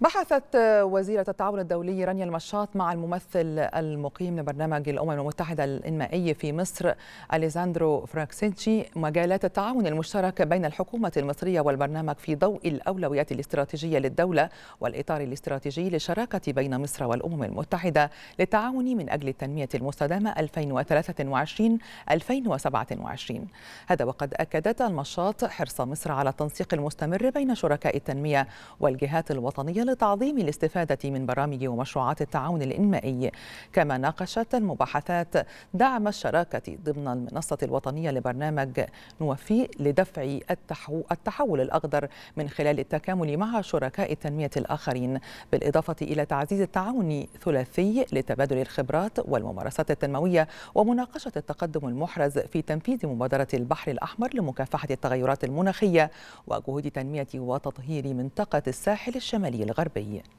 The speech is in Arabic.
بحثت وزيرة التعاون الدولي رانيا المشاط مع الممثل المقيم لبرنامج الأمم المتحدة الإنمائي في مصر أليزاندرو فراكسينشي مجالات التعاون المشترك بين الحكومة المصرية والبرنامج في ضوء الأولويات الاستراتيجية للدولة والإطار الاستراتيجي للشراكة بين مصر والأمم المتحدة للتعاون من أجل التنمية المستدامة 2023-2027 هذا وقد أكدت المشاط حرص مصر على التنسيق المستمر بين شركاء التنمية والجهات الوطنية لتعظيم الاستفادة من برامج ومشروعات التعاون الإنمائي كما ناقشت المباحثات دعم الشراكة ضمن المنصة الوطنية لبرنامج نوفي لدفع التحول الأخضر من خلال التكامل مع شركاء التنمية الآخرين بالإضافة إلى تعزيز التعاون ثلاثي لتبادل الخبرات والممارسات التنموية ومناقشة التقدم المحرز في تنفيذ مبادرة البحر الأحمر لمكافحة التغيرات المناخية وجهود تنمية وتطهير منطقة الساحل الشمالي الغربي الغربي